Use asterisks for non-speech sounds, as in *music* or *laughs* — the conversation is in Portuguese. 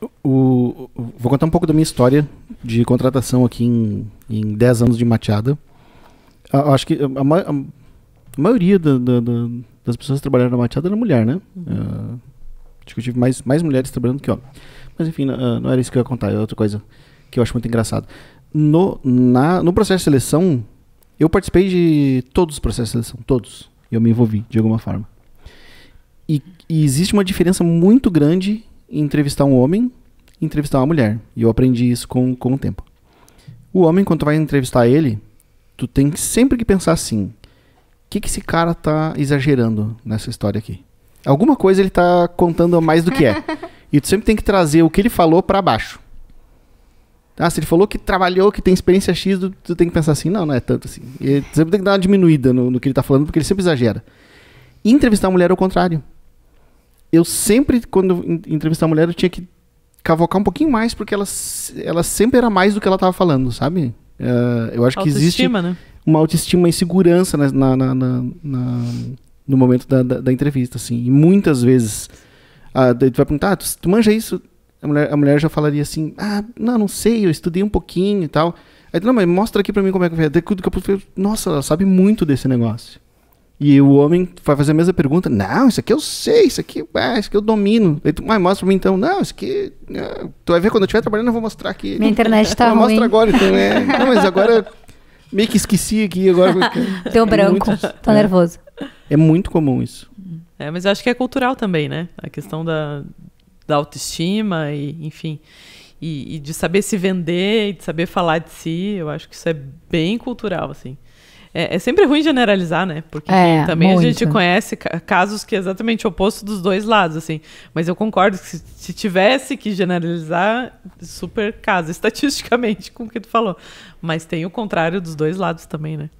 O, o, vou contar um pouco da minha história de contratação aqui em, 10 anos de mateada. A, acho que a, a maioria da, da, da, das pessoas que trabalharam na mateada era mulher, né? Uh, acho que eu tive mais, mais mulheres trabalhando que homens. Mas enfim, não, ah, não, era isso que eu ia contar, é outra coisa que eu acho muito engraçado. No, na, no processo de seleção, eu participei de todos os processos de seleção, todos. Eu me envolvi de alguma forma. E, e existe uma diferença muito grande entrevistar um homem e entrevistar uma mulher. E eu aprendi isso com, com o tempo. O homem, quando tu vai entrevistar ele, tu tem sempre que pensar assim: o que, que esse cara tá exagerando nessa história aqui? Alguma coisa ele tá contando mais do que é. *laughs* e tu sempre tem que trazer o que ele falou para baixo. Ah, se ele falou que trabalhou, que tem experiência X, tu, tu tem que pensar assim, não, não é tanto assim. E tu sempre tem que dar uma diminuída no, no que ele tá falando, porque ele sempre exagera. E entrevistar a mulher é o contrário eu sempre, quando entrevistar a mulher, eu tinha que cavocar um pouquinho mais, porque ela, ela sempre era mais do que ela estava falando, sabe? Uh, eu acho que existe né? uma autoestima e insegurança na, na, na, na no momento da, da, da, entrevista, assim. E muitas vezes a, ah, tu vai perguntar, ah, tu, tu manja isso? A mulher, a mulher já falaria assim, ah, não, não sei, eu estudei um pouquinho e tal. Aí tu, não, mas mostra aqui pra mim como é que é. Daqui nossa, ela sabe muito desse negócio. E o homem vai fazer a mesma pergunta. Não, isso aqui eu sei, isso aqui, ah, isso aqui eu domino. Aí tu, ah, mostra pra mim então. Não, isso aqui. Ah, tu vai ver quando eu estiver trabalhando, eu vou mostrar aqui. Minha internet tá eu ruim. Mostra agora então, né? *laughs* Não, mas agora meio que esqueci aqui agora. *laughs* Deu é branco, muito, tô é, nervoso. É muito comum isso. É, mas eu acho que é cultural também, né? A questão da, da autoestima e, enfim. E, e de saber se vender, e de saber falar de si, eu acho que isso é bem cultural, assim. É, é, sempre ruim generalizar, né? Porque é, também muito. a gente conhece casos que é exatamente o oposto dos dois lados, assim. Mas eu concordo que se, se, tivesse que generalizar, super caso, estatisticamente, *laughs* com o que tu falou. Mas tem o contrário dos dois lados também, né?